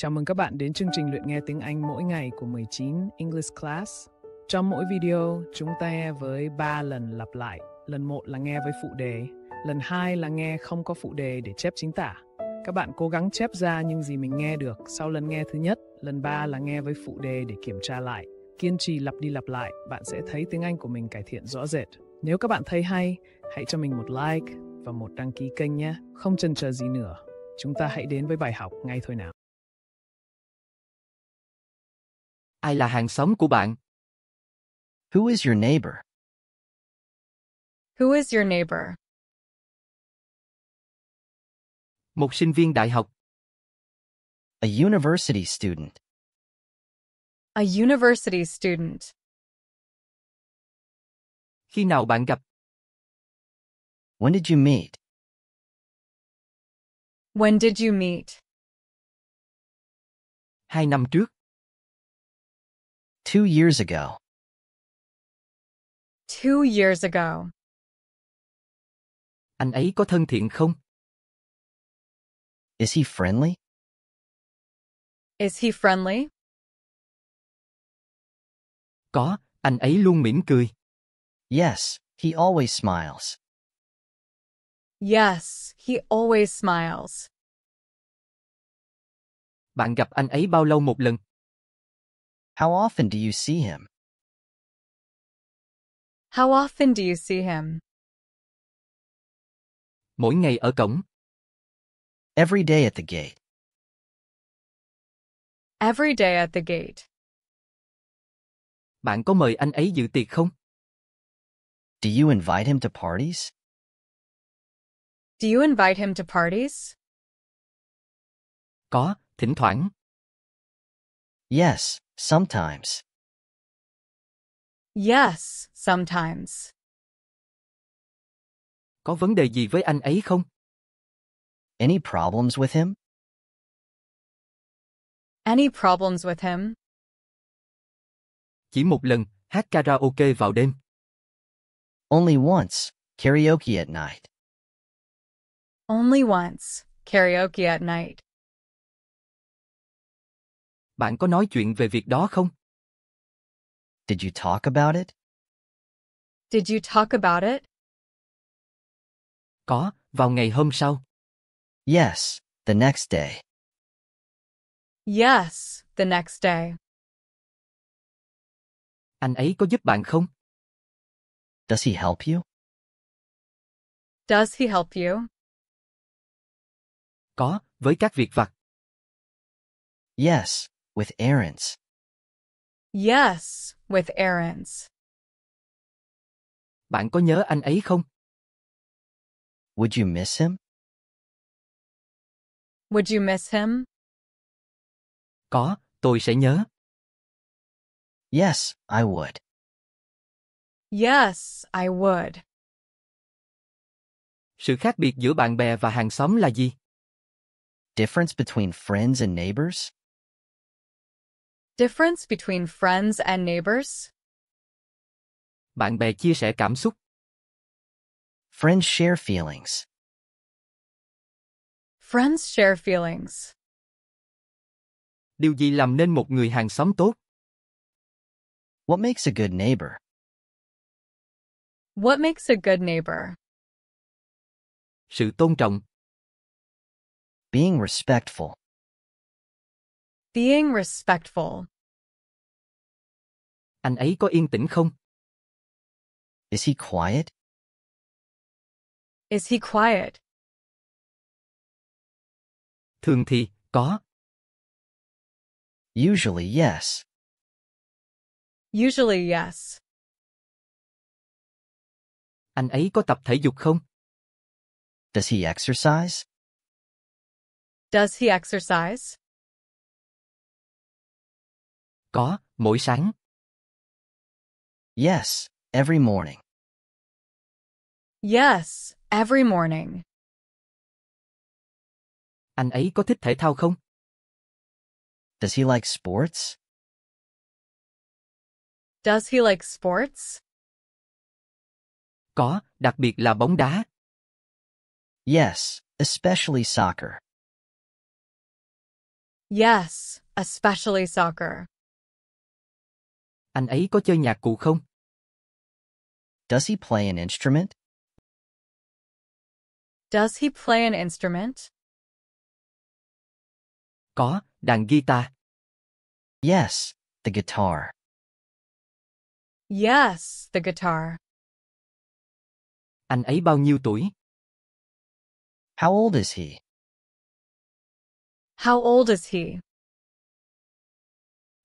Chào mừng các bạn đến chương trình luyện nghe tiếng Anh mỗi ngày của 19 English Class. Trong mỗi video, chúng ta nghe với 3 lần lặp lại. Lần 1 là nghe với phụ đề, lần 2 là nghe không có phụ đề để chép chính tả. Các bạn cố gắng chép ra những gì mình nghe được sau lần nghe thứ nhất, lần 3 là nghe với phụ đề để kiểm tra lại. Kiên trì lặp đi lặp lại, bạn sẽ thấy tiếng Anh của mình cải thiện rõ rệt. Nếu các bạn thấy hay, hãy cho mình một like và một đăng ký kênh nhé. Không chần chờ gì nữa, chúng ta hãy đến với bài học ngay thôi nào. Ai là hàng xóm của bạn? Who is your neighbor? Who is your neighbor? Một sinh viên đại học. A university student. A university student. Khi nào bạn gặp? When did you meet? When did you meet? Hai năm trước. Two years ago. Two years ago. Anh ấy có thân thiện không? Is he friendly? Is he friendly? Có, anh ấy luôn mỉm cười. Yes, he always smiles. Yes, he always smiles. Bạn gặp anh ấy bao lâu một lần? How often do you see him? How often do you see him? Mỗi ngày ở cổng. Every day at the gate. Every day at the gate. Bạn có mời anh ấy dự tiệc không? Do you invite him to parties? Do you invite him to parties? Có, thỉnh thoảng. Yes, Sometimes. Yes, sometimes. Có vấn đề gì với anh ấy không? Any problems with him? Any problems with him? Chỉ một lần, hát karaoke vào đêm. Only once, karaoke at night. Only once, karaoke at night. Bạn có nói chuyện về việc đó không? Did you talk about it? Did you talk about it? Có, vào ngày hôm sau. Yes, the next day. Yes, the next day. Anh ấy có giúp bạn không? Does he help you? Does he help you? Có, với các việc vặt. Yes, with errands. Yes, with errands. Bạn có nhớ anh ấy không? Would you miss him? Would you miss him? Có, tôi sẽ nhớ. Yes, I would. Yes, I would. Sự khác biệt giữa bạn bè và hàng xóm là gì? Difference between friends and neighbors? Difference between friends and neighbors. Bạn bè chia sẻ cảm xúc. Friends share feelings. Friends share feelings. Điều gì làm nên một người hàng xóm tốt? What makes a good neighbor? What makes a good neighbor? Sự tôn trọng. Being respectful. Being respectful. Anh ấy có yên tĩnh không? Is he quiet? Is he quiet? Thường thì, có. Usually yes. Usually yes. Anh ấy có tập thể dục không? Does he exercise? Does he exercise? Có, mỗi sáng. Yes, every morning. Yes, every morning. Anh ấy có thích thể thao không? Does he like sports? Does he like sports? Có, đặc biệt là bóng đá. Yes, especially soccer. Yes, especially soccer. Anh ấy có chơi nhạc cụ không? Does he play an instrument? Does he play an instrument? Có, đàn guitar. Yes, the guitar. Yes, the guitar. Anh ấy bao nhiêu tuổi? How old is he? How old is he?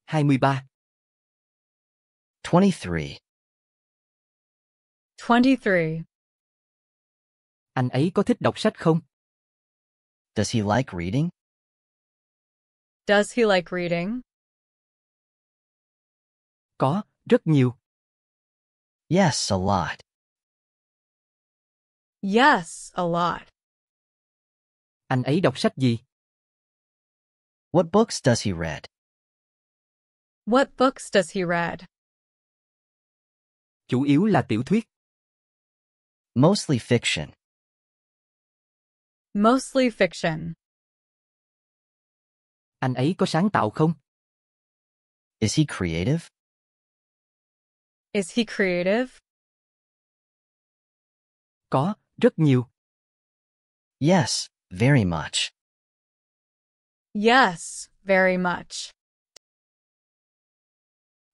23. 23 23 Anh ấy có thích đọc sách không? Does he like reading? Does he like reading? Có, rất nhiều. Yes, a lot. Yes, a lot. Anh ấy đọc sách gì? What books does he read? What books does he read? Chủ yếu là tiểu thuyết. Mostly fiction. Mostly fiction. Anh ấy có sáng tạo không? Is he creative? Is he creative? Có, rất nhiều. Yes, very much. Yes, very much.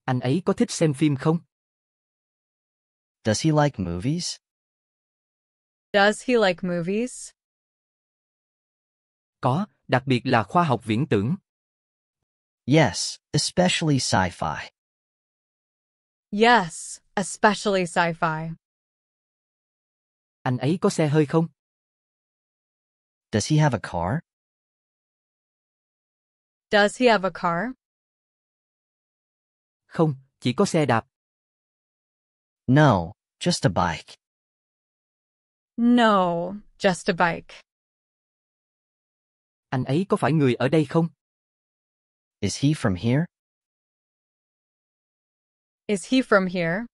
Anh ấy có thích xem phim không? Does he like movies? Does he like movies? Có, đặc biệt là khoa học viễn tưởng. Yes, especially sci-fi. Yes, especially sci-fi. Anh ấy có xe hơi không? Does he have a car? Does he have a car? Không, chỉ có xe đạp. No, just a bike. No, just a bike. Anh ấy có phải người ở đây không? Is he from here? Is he from here?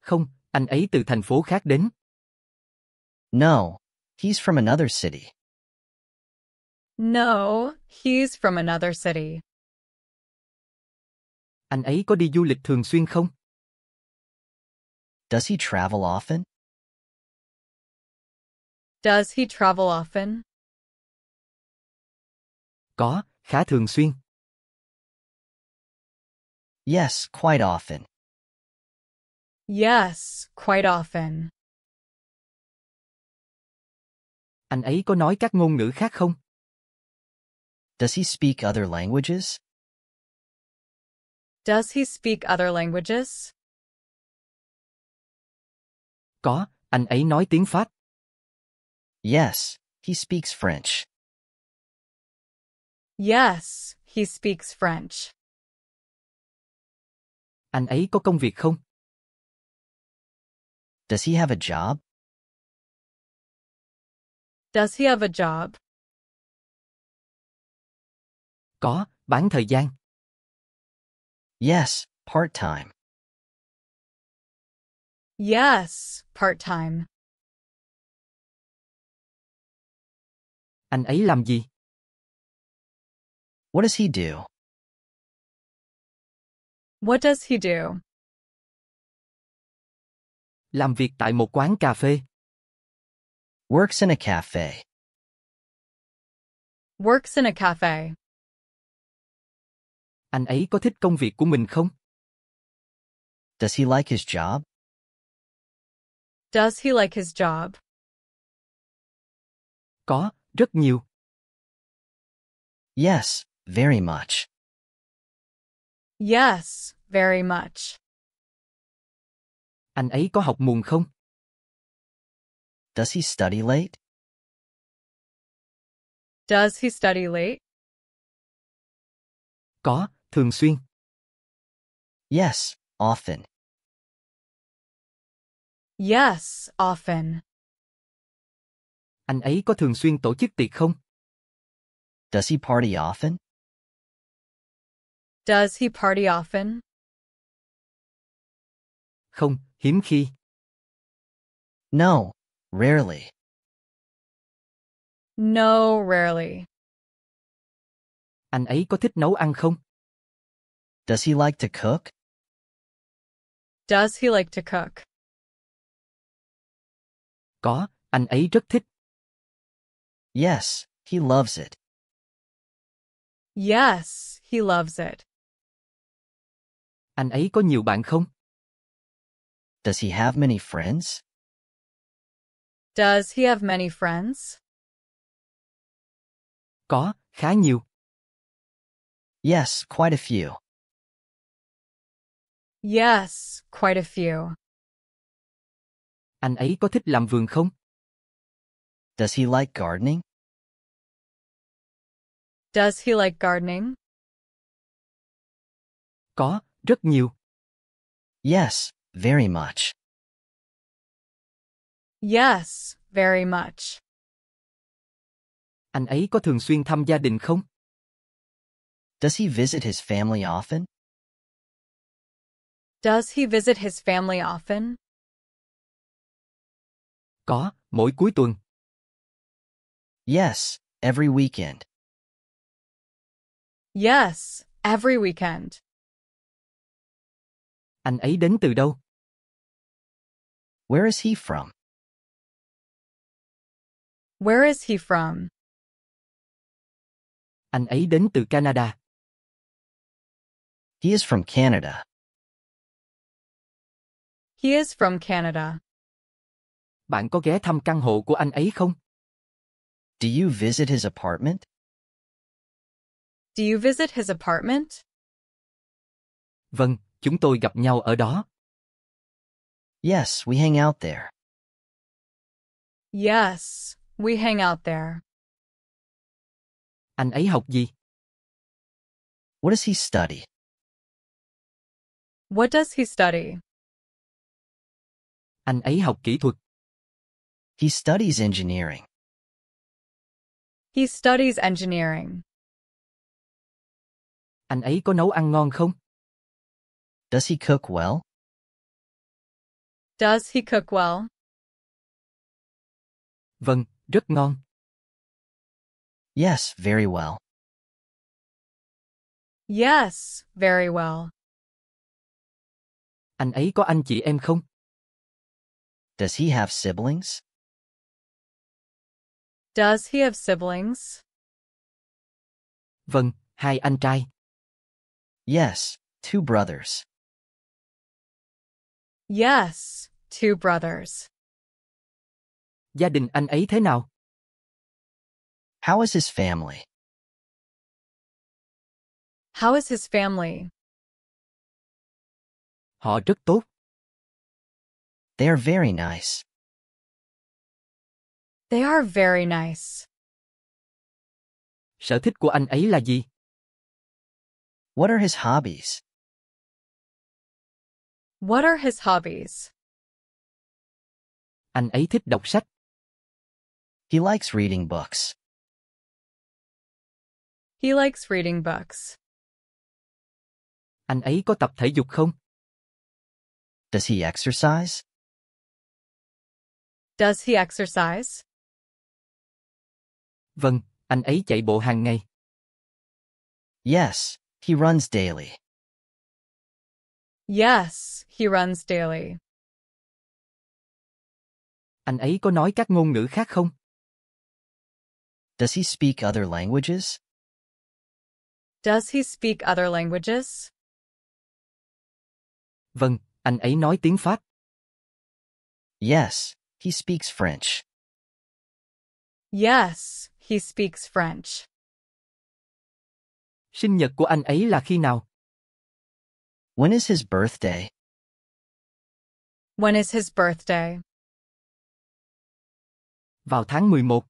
Không, anh ấy từ thành phố khác đến. No, he's from another city. No, he's from another city. Anh ấy có đi du lịch thường xuyên không? Does he travel often? Does he travel often? Có, khá thường xuyên. Yes, quite often. Yes, quite often. Anh ấy có nói các ngôn ngữ khác không? Does he speak other languages? Does he speak other languages? Có, anh ấy nói tiếng Pháp. Yes, he speaks French. Yes, he speaks French. Anh ấy có công việc không? Does he have a job? Does he have a job? Có, bán thời gian. Yes, part-time. Yes, part-time. Anh ấy làm gì? What does he do? What does he do? Làm việc tại một quán cà phê. Works in a cafe. Works in a cafe. Anh ấy có thích công việc của mình không? Does he like his job? Does he like his job? Có, rất nhiều. Yes, very much. Yes, very much. Anh ấy có học muộn không? Does he study late? Does he study late? Có, thường xuyên. Yes, often. Yes, often. Anh ấy có thường xuyên tổ chức tiệc không? Does he party often? Does he party often? Không, hiếm khi. No, rarely. No, rarely. Anh ấy có thích nấu ăn không? Does he like to cook? Does he like to cook? Có, anh ấy rất thích. Yes, he loves it. Yes, he loves it. Anh ấy có nhiều bạn không? Does he have many friends? Does he have many friends? Có, khá nhiều. Yes, quite a few. Yes, quite a few. Anh ấy có thích làm vườn không? Does he like gardening? Does he like gardening? Có, rất nhiều. Yes, very much. Yes, very much. Anh ấy có thường xuyên thăm gia đình không? Does he visit his family often? Does he visit his family often? Có, mỗi cuối tuần. Yes, every weekend. Yes, every weekend. Anh ấy đến từ đâu? Where is he from? Where is he from? Anh ấy đến từ Canada. He is from Canada. He is from Canada. Bạn có ghé thăm căn hộ của anh ấy không? Do you visit his apartment? Do you visit his apartment? Vâng, chúng tôi gặp nhau ở đó. Yes, we hang out there. Yes, we hang out there. Anh ấy học gì? What does he study? What does he study? Anh ấy học kỹ thuật. He studies engineering. He studies engineering. Anh ấy có nấu ăn ngon không? Does he cook well? Does he cook well? Vâng, rất ngon. Yes, very well. Yes, very well. Anh ấy có anh chị em không? Does he have siblings? Does he have siblings? Vâng, hai anh trai. Yes, two brothers. Yes, two brothers. Gia đình anh ấy thế nào? How is his family? How is his family? Họ rất tốt. They are very nice. They are very nice. Sở thích của anh ấy là gì? What are his hobbies? What are his hobbies? Anh ấy thích đọc sách. He likes reading books. He likes reading books. Anh ấy có tập thể dục không? Does he exercise? Does he exercise? Vâng, anh ấy chạy bộ hàng ngày. Yes, he runs daily. Yes, he runs daily. Anh ấy có nói các ngôn ngữ khác không? Does he speak other languages? Does he speak other languages? Vâng, anh ấy nói tiếng Pháp. Yes, he speaks French. Yes, He speaks French. Sinh nhật của anh ấy là khi nào? When is his birthday? When is his birthday? Vào tháng 11.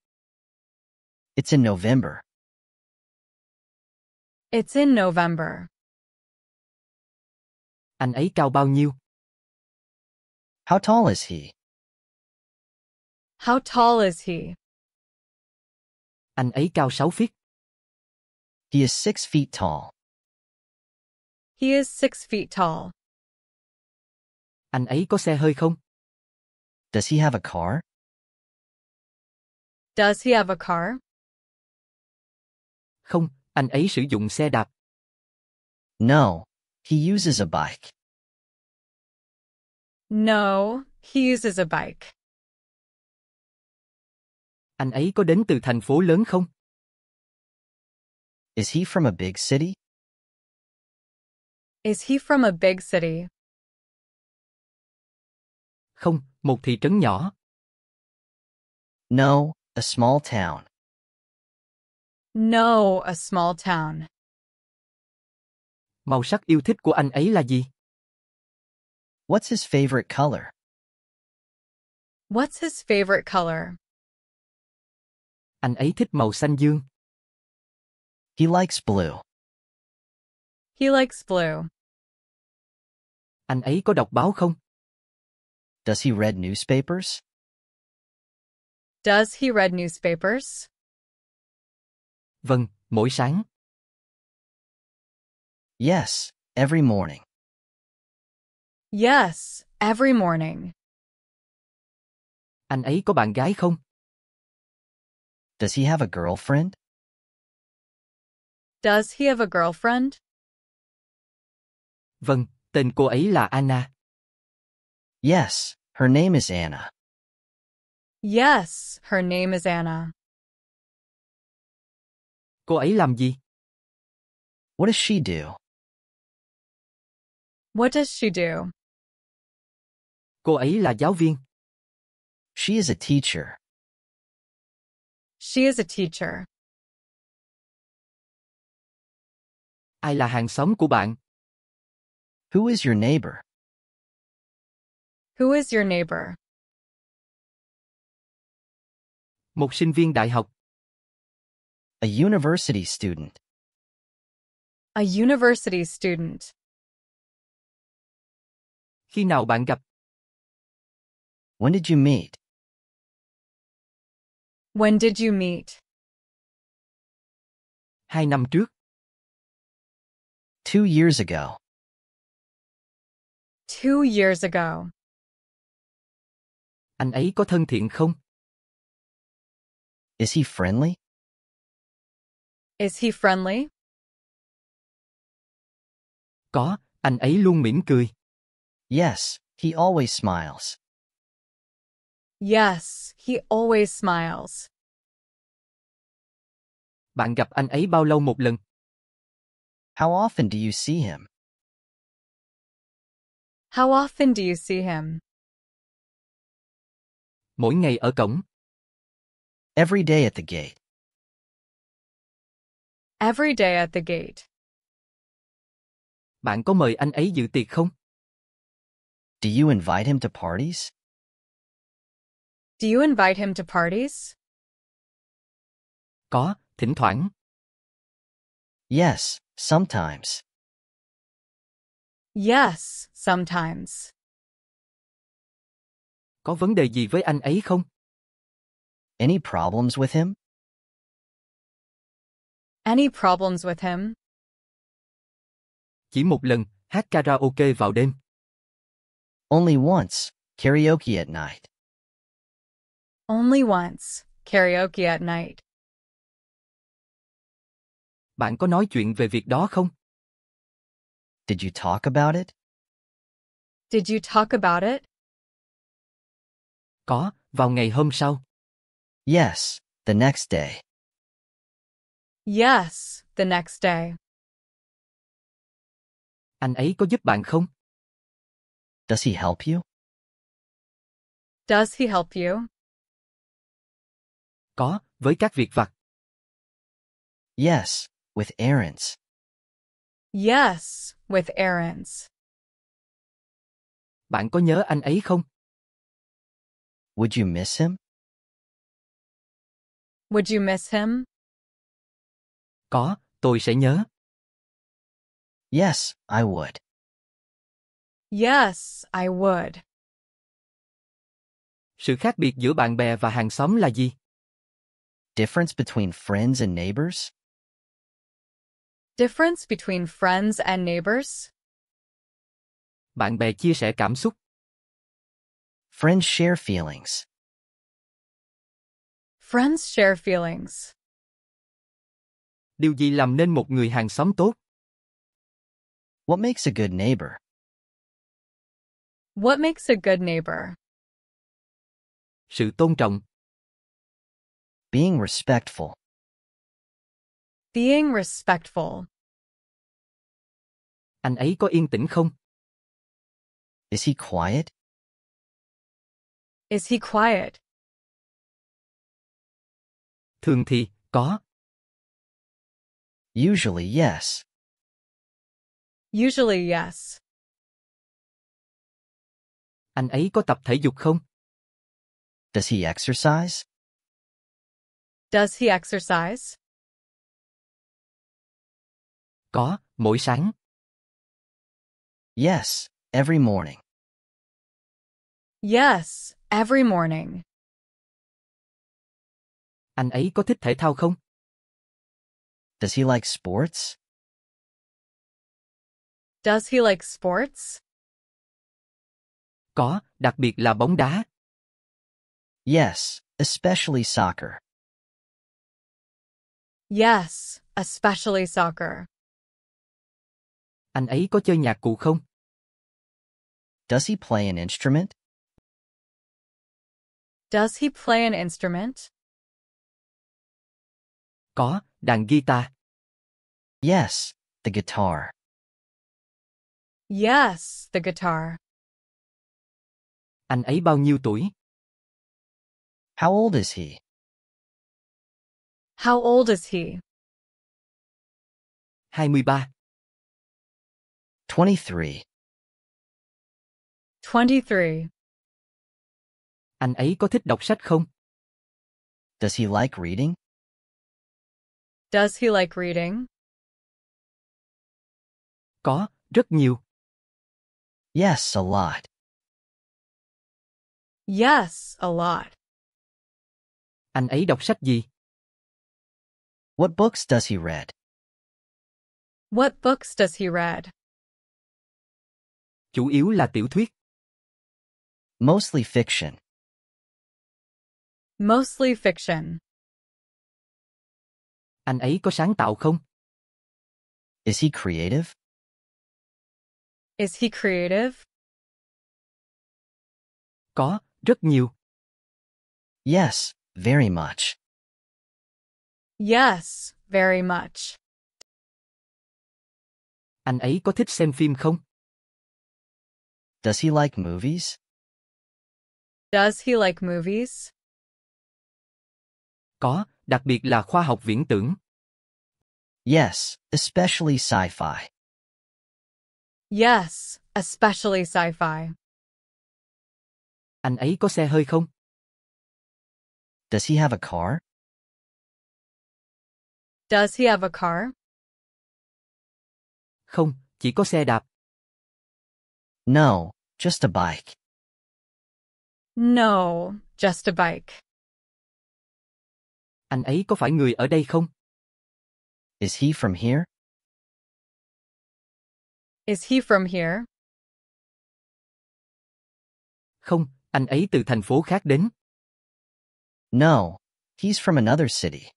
It's in November. It's in November. Anh ấy cao bao nhiêu? How tall is he? How tall is he? Anh ấy cao 6 feet. He is 6 feet tall. He is 6 feet tall. Anh ấy có xe hơi không? Does he have a car? Does he have a car? Không, anh ấy sử dụng xe đạp. No, he uses a bike. No, he uses a bike. Anh ấy có đến từ thành phố lớn không? Is he from a big city? Is he from a big city? Không, một thị trấn nhỏ. No, a small town. No, a small town. Màu sắc yêu thích của anh ấy là gì? What's his favorite color? What's his favorite color? Anh ấy thích màu xanh dương. He likes blue. He likes blue. Anh ấy có đọc báo không? Does he read newspapers? Does he read newspapers? Vâng, mỗi sáng. Yes, every morning. Yes, every morning. Anh ấy có bạn gái không? Does he have a girlfriend? Does he have a girlfriend? Vâng, tên cô ấy là Anna. Yes, her name is Anna. Yes, her name is Anna. Cô ấy làm gì? What does she do? What does she do? Cô ấy là giáo viên. She is a teacher. She is a teacher. Ai là hàng xóm của bạn? Who is your neighbor? Who is your neighbor? Một sinh viên đại học. A university student. A university student. Khi nào bạn gặp? When did you meet? When did you meet? Hai năm trước. Two years ago. Two years ago. Anh ấy có thân thiện không? Is he friendly? Is he friendly? Có, anh ấy luôn mỉm cười. Yes, he always smiles. Yes, he always smiles. Bạn gặp anh ấy bao lâu một lần? How often do you see him? How often do you see him? Mỗi ngày ở cổng. Every day at the gate. Every day at the gate. Bạn có mời anh ấy dự tiệc không? Do you invite him to parties? Do you invite him to parties? Có, thỉnh thoảng. Yes, sometimes. Yes, sometimes. Có vấn đề gì với anh ấy không? Any problems with him? Any problems with him? Chỉ một lần, hát karaoke vào đêm. Only once, karaoke at night. Only once. Karaoke at night. Bạn có nói chuyện về việc đó không? Did you talk about it? Did you talk about it? Có, vào ngày hôm sau. Yes, the next day. Yes, the next day. Anh ấy có giúp bạn không? Does he help you? Does he help you? Có, với các việc vặt. Yes, with errands. Yes, with errands. Bạn có nhớ anh ấy không? Would you miss him? Would you miss him? Có, tôi sẽ nhớ. Yes, I would. Yes, I would. Sự khác biệt giữa bạn bè và hàng xóm là gì? difference between friends and neighbors? Difference between friends and neighbors? Bạn bè chia sẻ cảm xúc. Friends share feelings. Friends share feelings. Điều gì làm nên một người hàng xóm tốt? What makes a good neighbor? What makes a good neighbor? Sự tôn trọng, Being respectful. Being respectful. Anh ấy có yên tĩnh không? Is he quiet? Is he quiet? Thường thì, có. Usually yes. Usually yes. Anh ấy có tập thể dục không? Does he exercise? Does he exercise? Có, mỗi sáng. Yes, every morning. Yes, every morning. Anh ấy có thích thể thao không? Does he like sports? Does he like sports? Có, đặc biệt là bóng đá. Yes, especially soccer. Yes, especially soccer. Anh ấy có chơi nhạc cụ không? Does he play an instrument? Does he play an instrument? Có, đàn guitar. Yes, the guitar. Yes, the guitar. Anh ấy bao nhiêu tuổi? How old is he? How old is he? 23 23 23 Anh ấy có thích đọc sách không? Does he like reading? Does he like reading? Có, rất nhiều. Yes, a lot. Yes, a lot. Anh ấy đọc sách gì? What books does he read? What books does he read? Chủ yếu là tiểu thuyết. Mostly fiction. Mostly fiction. Anh ấy có sáng tạo không? Is he creative? Is he creative? Có, rất nhiều. Yes, very much. Yes, very much. Anh ấy có thích xem phim không? Does he like movies? Does he like movies? Có, đặc biệt là khoa học viễn tưởng. Yes, especially sci-fi. Yes, especially sci-fi. Anh ấy có xe hơi không? Does he have a car? Does he have a car? Không, chỉ có xe đạp. No, just a bike. No, just a bike. Anh ấy có phải người ở đây không? Is he from here? Is he from here? Không, anh ấy từ thành phố khác đến. No, he's from another city.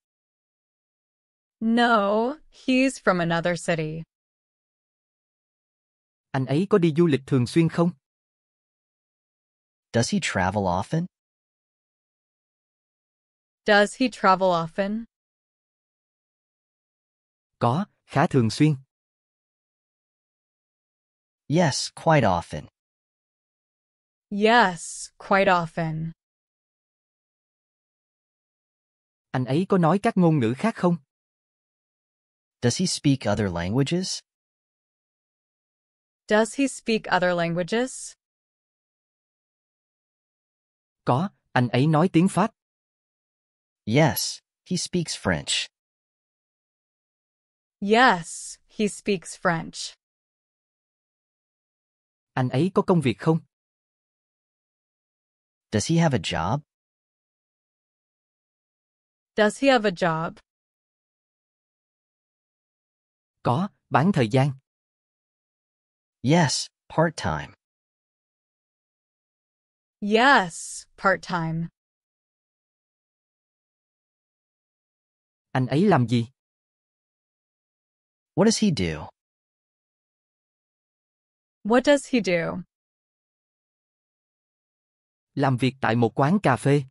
No, he's from another city. Anh ấy có đi du lịch thường xuyên không? Does he travel often? Does he travel often? Có, khá thường xuyên. Yes, quite often. Yes, quite often. Anh ấy có nói các ngôn ngữ khác không? Does he speak other languages? Does he speak other languages? Có, anh ấy nói tiếng Pháp. Yes, he speaks French. Yes, he speaks French. Anh ấy có công việc không? Does he have a job? Does he have a job? Có, bán thời gian. Yes, part-time. Yes, part-time. Anh ấy làm gì? What does he do? What does he do? Làm việc tại một quán cà phê.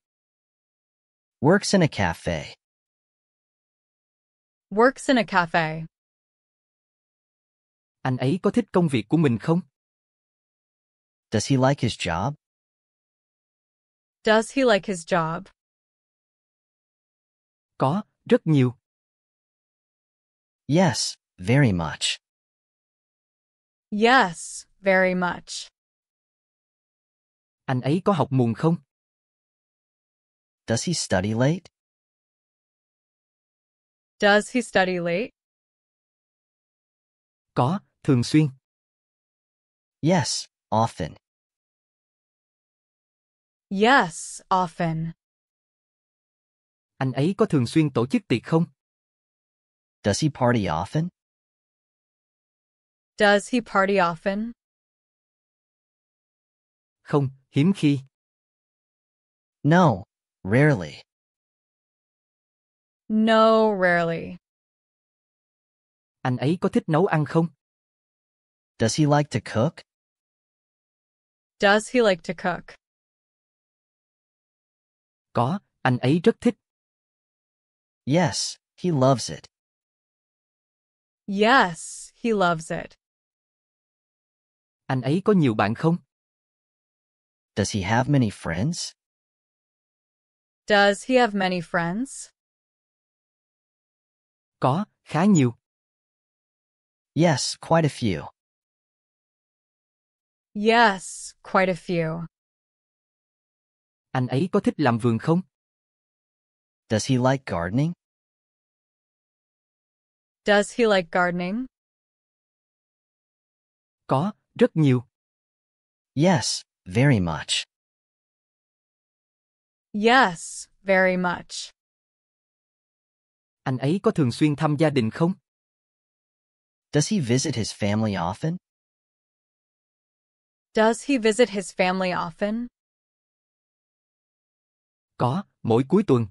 Works in a cafe. Works in a cafe. Anh ấy có thích công việc của mình không? Does he like his job? Does he like his job? Có, rất nhiều. Yes, very much. Yes, very much. Anh ấy có học muộn không? Does he study late? Does he study late? Có, Thường xuyên. Yes, often. Yes, often. Anh ấy có thường xuyên tổ chức tiệc không? Does he party often? Does he party often? Không, hiếm khi. No, rarely. No, rarely. Anh ấy có thích nấu ăn không? Does he like to cook? Does he like to cook? Có, anh ấy rất thích. Yes, he loves it. Yes, he loves it. Anh ấy có nhiều bạn không? Does he have many friends? Does he have many friends? Có, khá nhiều. Yes, quite a few. Yes, quite a few. Anh ấy có thích làm vườn không? Does he like gardening? Does he like gardening? Có, rất nhiều. Yes, very much. Yes, very much. Anh ấy có thường xuyên thăm gia đình không? Does he visit his family often? Does he visit his family often? Có, mỗi cuối tuần.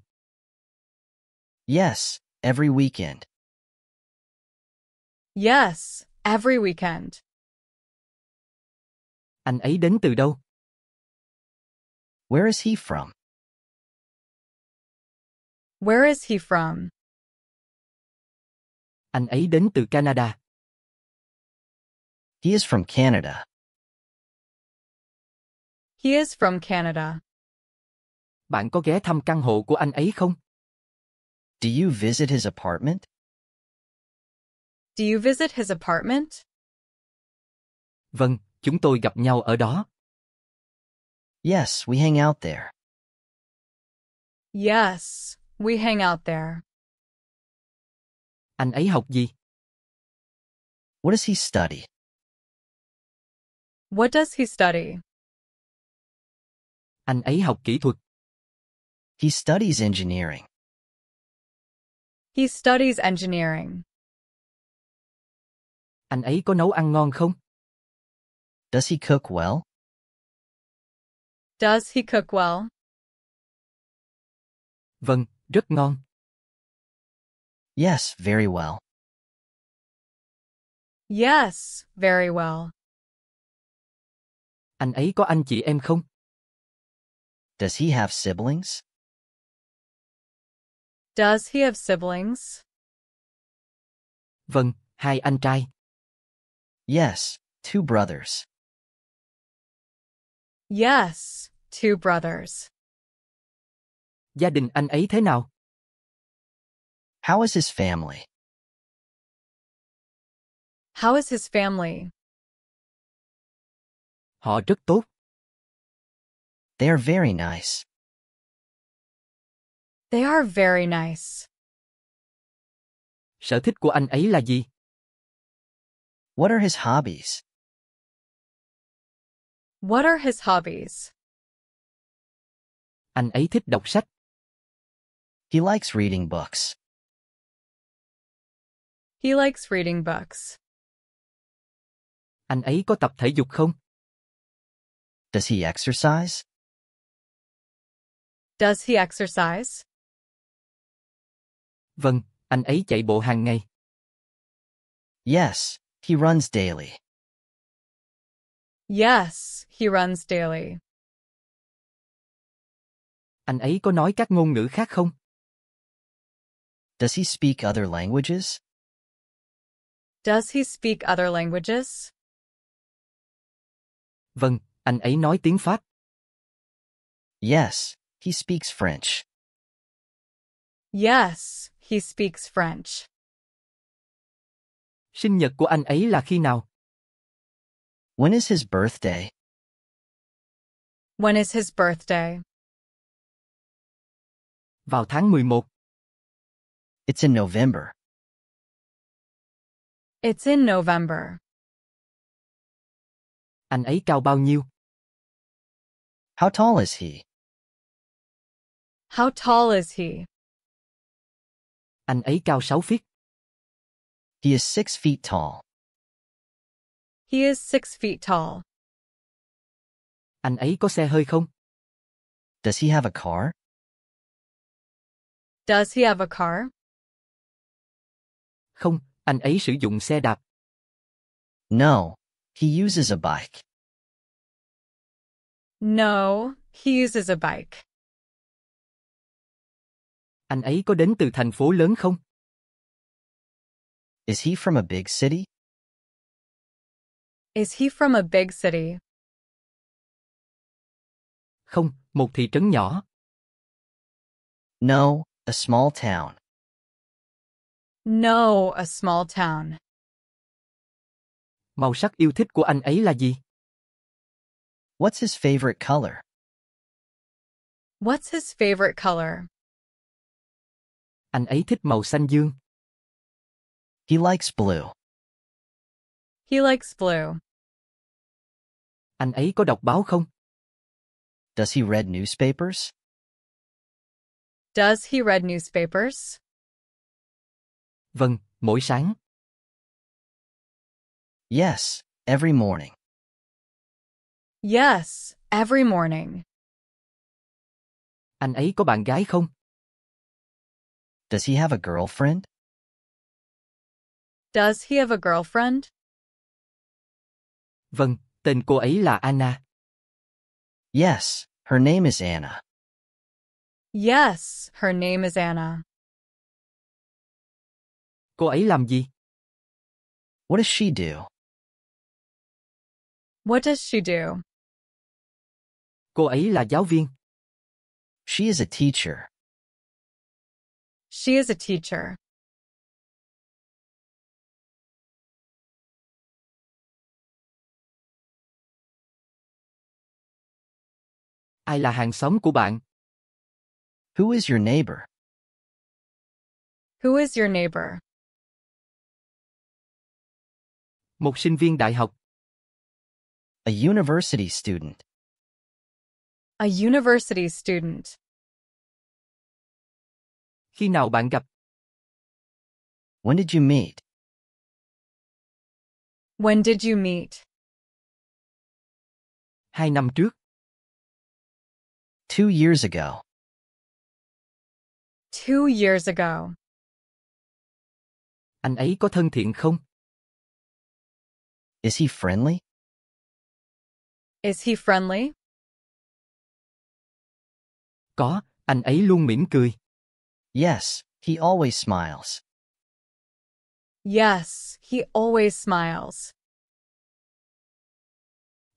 Yes, every weekend. Yes, every weekend. Anh ấy đến từ đâu? Where is he from? Where is he from? Anh ấy đến từ Canada. He is from Canada. He is from Canada. Bạn có ghé thăm căn hộ của anh ấy không? Do you visit his apartment? Do you visit his apartment? Vâng, chúng tôi gặp nhau ở đó. Yes, we hang out there. Yes, we hang out there. Anh ấy học gì? What does he study? What does he study? Anh ấy học kỹ thuật. He studies engineering. He studies engineering. Anh ấy có nấu ăn ngon không? Does he cook well? Does he cook well? Vâng, rất ngon. Yes, very well. Yes, very well. Anh ấy có anh chị em không? Does he have siblings? Does he have siblings? Vâng, hai anh trai. Yes, two brothers. Yes, two brothers. Gia đình anh ấy thế nào? How is his family? How is his family? Họ rất tốt. They are very nice. They are very nice. Sở thích của anh ấy là gì? What are his hobbies? What are his hobbies? Anh ấy thích đọc sách. He likes reading books. He likes reading books. Anh ấy có tập thể dục không? Does he exercise? Does he exercise? Vâng, anh ấy chạy bộ hàng ngày. Yes, he runs daily. Yes, he runs daily. Anh ấy có nói các ngôn ngữ khác không? Does he speak other languages? Does he speak other languages? Vâng, anh ấy nói tiếng Pháp. Yes, he speaks French. Yes, he speaks French. Sinh nhật của anh ấy là khi nào? When is his birthday? When is his birthday? Vào tháng 11. It's in November. It's in November. Anh ấy cao bao nhiêu? How tall is he? How tall is he? Anh ấy cao 6 feet. He is 6 feet tall. He is 6 feet tall. Anh ấy có xe hơi không? Does he have a car? Does he have a car? Không, anh ấy sử dụng xe đạp. No, he uses a bike. No, he uses a bike. Anh ấy có đến từ thành phố lớn không? Is he from a big city? Is he from a big city? Không, một thị trấn nhỏ. No, a small town. No, a small town. Màu sắc yêu thích của anh ấy là gì? What's his favorite color? What's his favorite color? Anh ấy thích màu xanh dương. He likes blue. He likes blue. Anh ấy có đọc báo không? Does he read newspapers? Does he read newspapers? Vâng, mỗi sáng. Yes, every morning. Yes, every morning. Anh ấy có bạn gái không? Does he have a girlfriend? Does he have a girlfriend? Vâng, tên cô ấy là Anna. Yes, her name is Anna. Yes, her name is Anna. Cô ấy làm gì? What does she do? What does she do? Cô ấy là giáo viên. She is a teacher. She is a teacher. Ai là hàng xóm của bạn? Who is your neighbor? Who is your neighbor? Một sinh viên đại học. A university student. A university student. Khi nào bạn gặp? When did you meet? When did you meet? Hai năm trước. Two years ago. Two years ago. Anh ấy có thân thiện không? Is he friendly? Is he friendly? Có, anh ấy luôn mỉm cười. Yes, he always smiles. Yes, he always smiles.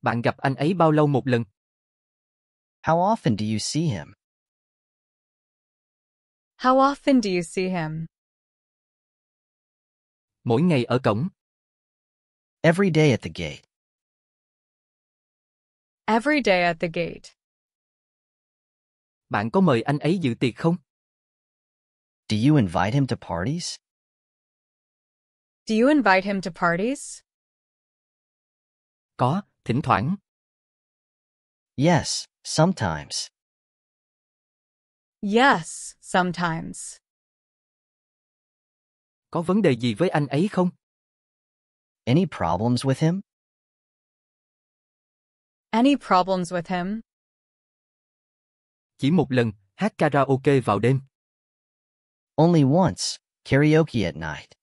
Bạn gặp anh ấy bao lâu một lần? How often do you see him? How often do you see him? Mỗi ngày ở cổng. Every day at the gate. Every day at the gate. Bạn có mời anh ấy dự tiệc không? Do you invite him to parties? Do you invite him to parties? Có, thỉnh thoảng. Yes, sometimes. Yes, sometimes. Có vấn đề gì với anh ấy không? Any problems with him? Any problems with him? Chỉ một lần, hát karaoke vào đêm. Only once, karaoke at night.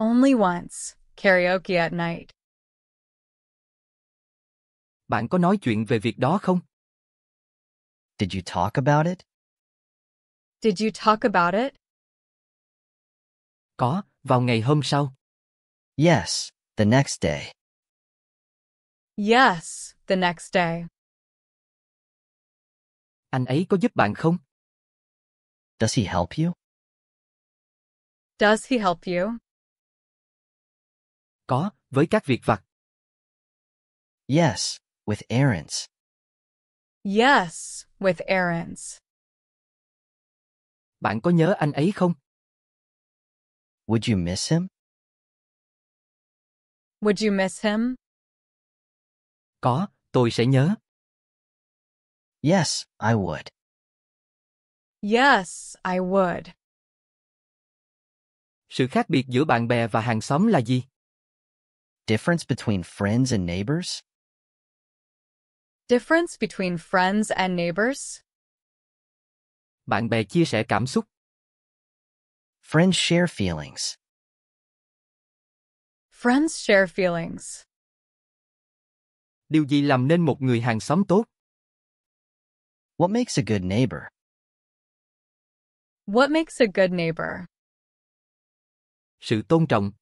Only once, karaoke at night. Bạn có nói chuyện về việc đó không? Did you talk about it? Did you talk about it? Có, vào ngày hôm sau. Yes, the next day. Yes, the next day. Anh ấy có giúp bạn không? Does he help you? Does he help you? Có, với các việc vặt. Yes, with errands. Yes, with errands. Bạn có nhớ anh ấy không? Would you miss him? Would you miss him? Có, tôi sẽ nhớ. Yes, I would. Yes, I would. Sự khác biệt giữa bạn bè và hàng xóm là gì? Difference between friends and neighbors? Difference between friends and neighbors? Bạn bè chia sẻ cảm xúc. Friends share feelings. Friends share feelings. Điều gì làm nên một người hàng xóm tốt? What makes a good neighbor? What makes a good neighbor? Sự tôn trọng.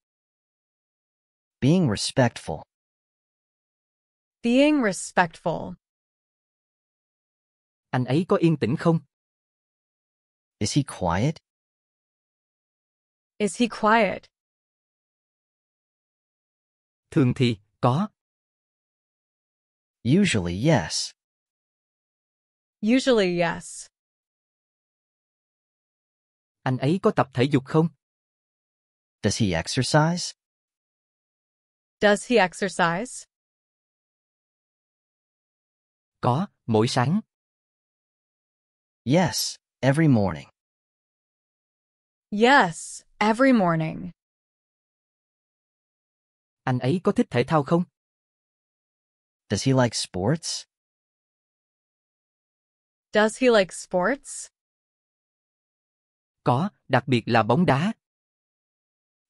Being respectful. Being respectful. Anh ấy có yên tĩnh không? Is he quiet? Is he quiet? Thường thì có. Usually yes. Usually yes. Anh ấy có tập thể dục không? Does he exercise? Does he exercise? Có, mỗi sáng. Yes, every morning. Yes, every morning. Anh ấy có thích thể thao không? Does he like sports? Does he like sports? Có, đặc biệt là bóng đá.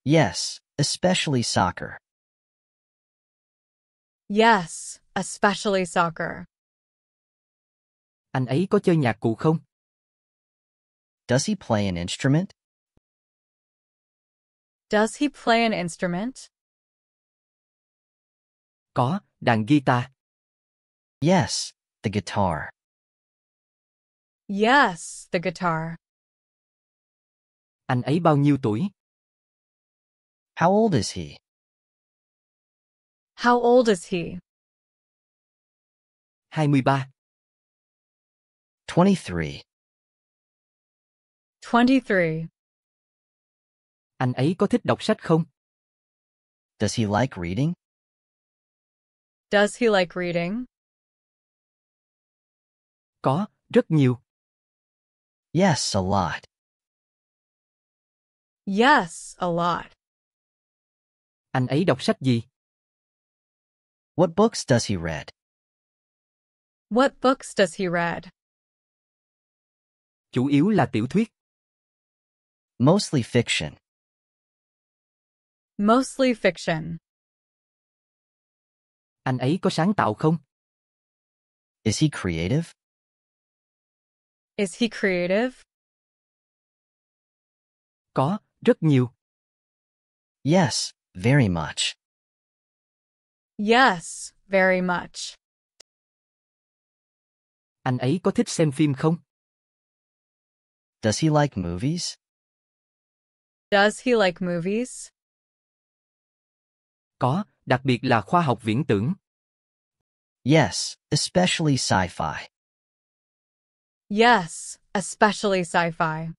Yes, especially soccer. Yes, especially soccer. Anh ấy có chơi nhạc cụ không? Does he play an instrument? Does he play an instrument? Có, đàn guitar. Yes, the guitar. Yes, the guitar. Anh ấy bao nhiêu tuổi? How old is he? How old is he? 23 23 23 Anh ấy có thích đọc sách không? Does he like reading? Does he like reading? Có, rất nhiều. Yes, a lot. Yes, a lot. Anh ấy đọc sách gì? What books does he read? What books does he read? Chủ yếu là tiểu thuyết. Mostly fiction. Mostly fiction. Anh ấy có sáng tạo không? Is he creative? Is he creative? Có, rất nhiều. Yes, very much. Yes, very much. Anh ấy có thích xem phim không? Does he like movies? Does he like movies? Có, đặc biệt là khoa học viễn tưởng. Yes, especially sci-fi. Yes, especially sci-fi.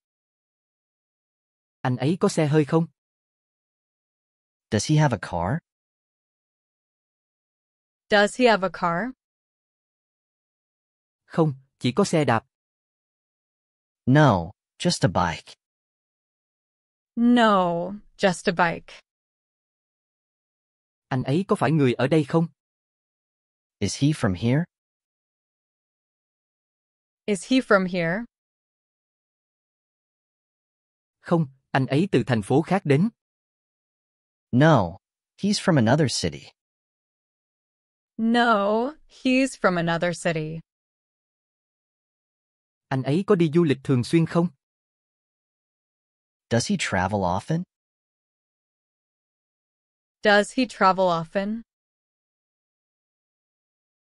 Anh ấy có xe hơi không? Does he have a car? Does he have a car? Không, chỉ có xe đạp. No, just a bike. No, just a bike. Anh ấy có phải người ở đây không? Is he from here? Is he from here? Không, Anh ấy từ thành phố khác đến. No, he's from another city. No, he's from another city. Anh ấy có đi du lịch thường xuyên không? Does he travel often? Does he travel often?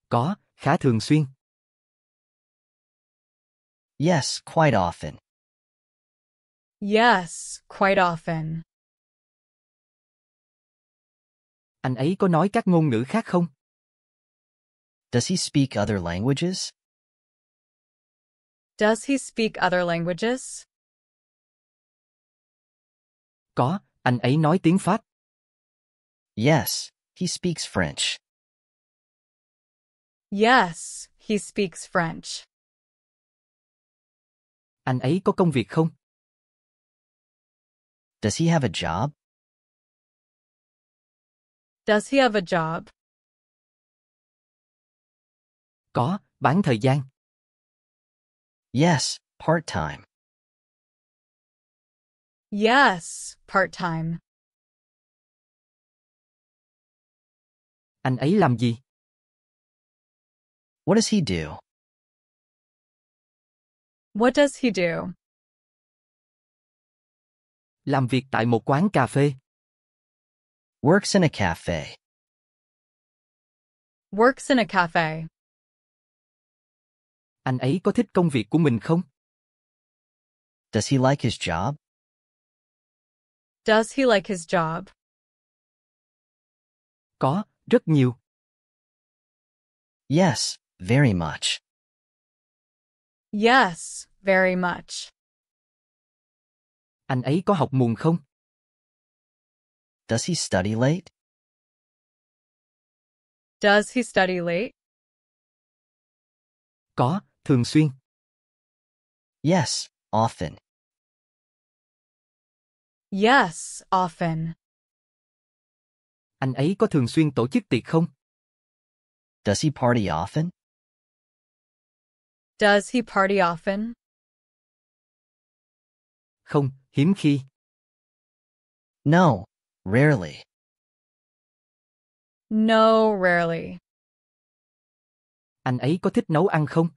Có, khá thường xuyên. Yes, quite often. Yes, quite often. Anh ấy có nói các ngôn ngữ khác không? Does he speak other languages? Does he speak other languages? Có, anh ấy nói tiếng Pháp. Yes, he speaks French. Yes, he speaks French. Anh ấy có công việc không? Does he have a job? Does he have a job? Có, bán thời gian. Yes, part-time. Yes, part-time. Anh ấy làm gì? What does he do? What does he do? Làm việc tại một quán cà phê. Works in a cafe. Works in a cafe. Anh ấy có thích công việc của mình không? Does he like his job? Does he like his job? Có, rất nhiều. Yes, very much. Yes, very much. Anh ấy có học muộn không? Does he study late? Does he study late? Có, thường xuyên. Yes, often. Yes, often. Anh ấy có thường xuyên tổ chức tiệc không? Does he party often? Does he party often? Không, Hiếm khi. No, rarely. No, rarely. Anh ấy có thích nấu ăn không?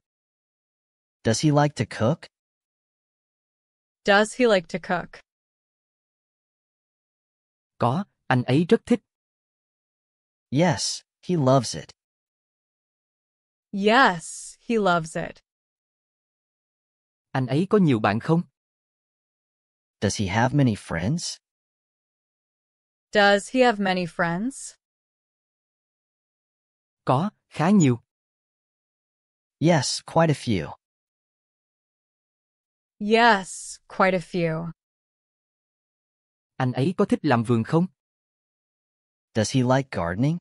Does he like to cook? Does he like to cook? Có, anh ấy rất thích. Yes, he loves it. Yes, he loves it. Anh ấy có nhiều bạn không? Does he have many friends? Does he have many friends? Có, khá nhiều. Yes, quite a few. Yes, quite a few. Anh ấy có thích làm vườn không? Does he like gardening?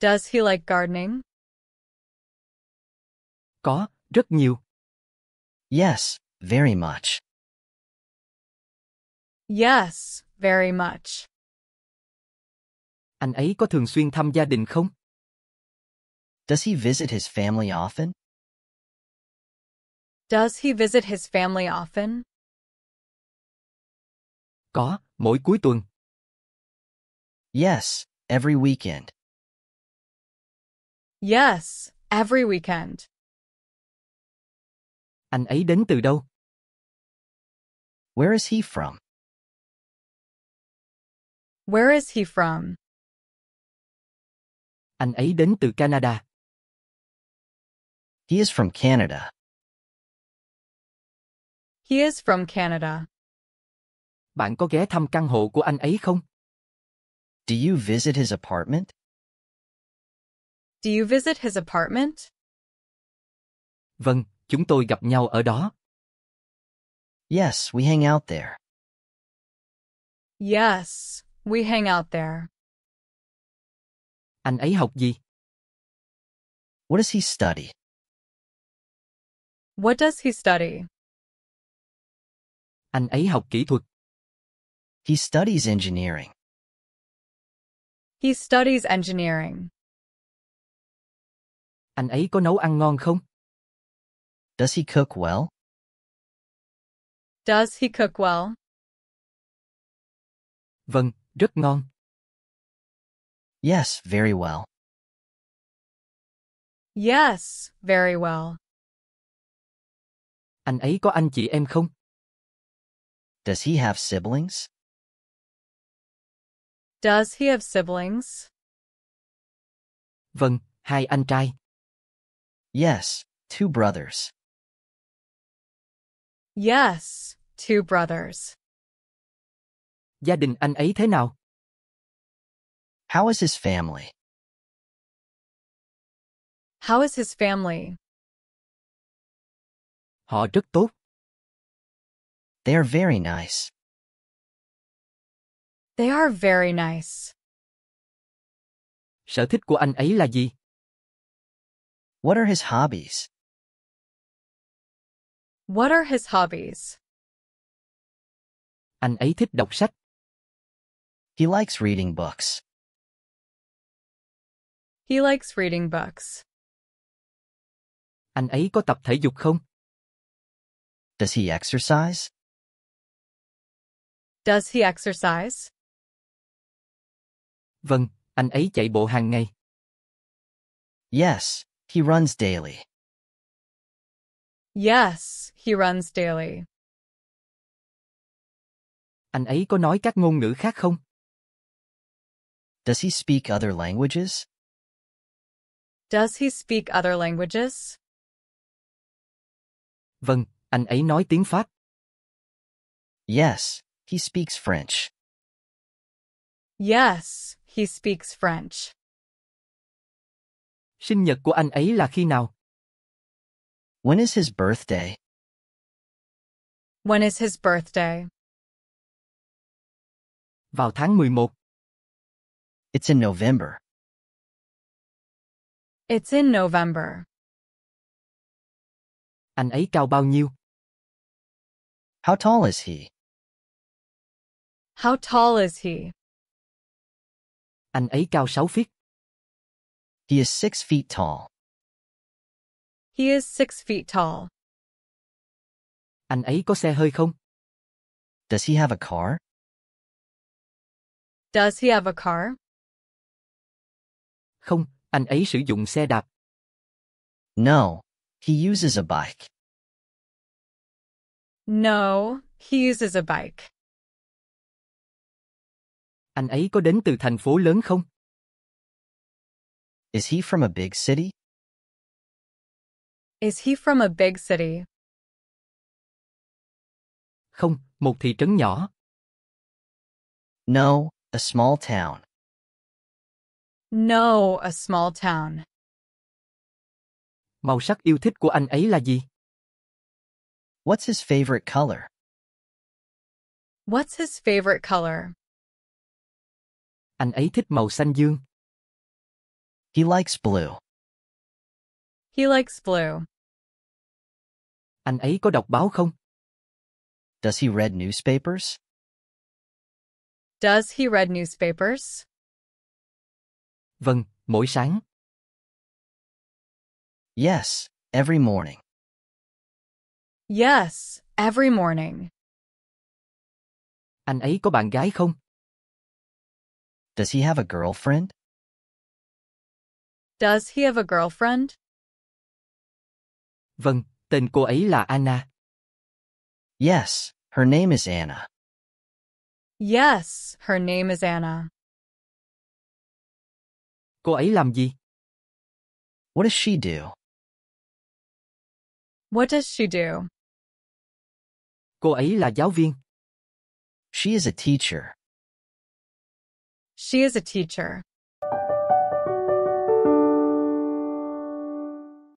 Does he like gardening? Có, rất nhiều. Yes, Very much. Yes, very much. Anh ấy có thường xuyên thăm gia đình không? Does he visit his family often? Does he visit his family often? Có, mỗi cuối tuần. Yes, every weekend. Yes, every weekend. Anh ấy đến từ đâu? Where is he from? Where is he from? Anh ấy đến từ Canada. He is from Canada. He is from Canada. Bạn có ghé thăm căn hộ của anh ấy không? Do you visit his apartment? Do you visit his apartment? Vâng, chúng tôi gặp nhau ở đó. Yes, we hang out there. Yes, we hang out there. Anh ấy học gì? What does he study? What does he study? Anh ấy học kỹ thuật. He studies engineering. He studies engineering. Anh ấy có nấu ăn ngon không? Does he cook well? Does he cook well? Vâng, rất ngon. Yes, very well. Yes, very well. Anh ấy có anh chị em không? Does he have siblings? Does he have siblings? Vâng, hai anh trai. Yes, two brothers. Yes, two brothers. Gia đình anh ấy thế nào? How is his family? How is his family? Họ rất tốt. They are very nice. They are very nice. Sở thích của anh ấy là gì? What are his hobbies? What are his hobbies? Anh ấy thích đọc sách. He likes reading books. He likes reading books. Anh ấy có tập thể dục không? Does he exercise? Does he exercise? Vâng, anh ấy chạy bộ hàng ngày. Yes, he runs daily. Yes, he runs daily. Anh ấy có nói các ngôn ngữ khác không? Does he speak other languages? Does he speak other languages? Vâng, anh ấy nói tiếng Pháp. Yes, he speaks French. Yes, he speaks French. Sinh nhật của anh ấy là khi nào? When is his birthday? When is his birthday? Vào tháng 11. It's in November. It's in November. Anh ấy cao bao nhiêu? How tall is he? How tall is he? Anh ấy cao 6 feet. He is 6 feet tall. He is six feet tall. Anh ấy có xe hơi không? Does he have a car? Does he have a car? Không, anh ấy sử dụng xe đạp. No, he uses a bike. No, he uses a bike. Anh ấy có đến từ thành phố lớn không? Is he from a big city? Is he from a big city? Không, một thị trấn nhỏ. No, a small town. No, a small town. Màu sắc yêu thích của anh ấy là gì? What's his favorite color? What's his favorite color? Anh ấy thích màu xanh dương. He likes blue. He likes blue. Anh ấy có đọc báo không? Does he read newspapers? Does he read newspapers? Vâng, mỗi sáng. Yes, every morning. Yes, every morning. Anh ấy có bạn gái không? Does he have a girlfriend? Does he have a girlfriend? Vâng, tên cô ấy là Anna. Yes, her name is Anna. Yes, her name is Anna. Cô ấy làm gì? What does she do? What does she do? Cô ấy là giáo viên. She is a teacher. She is a teacher.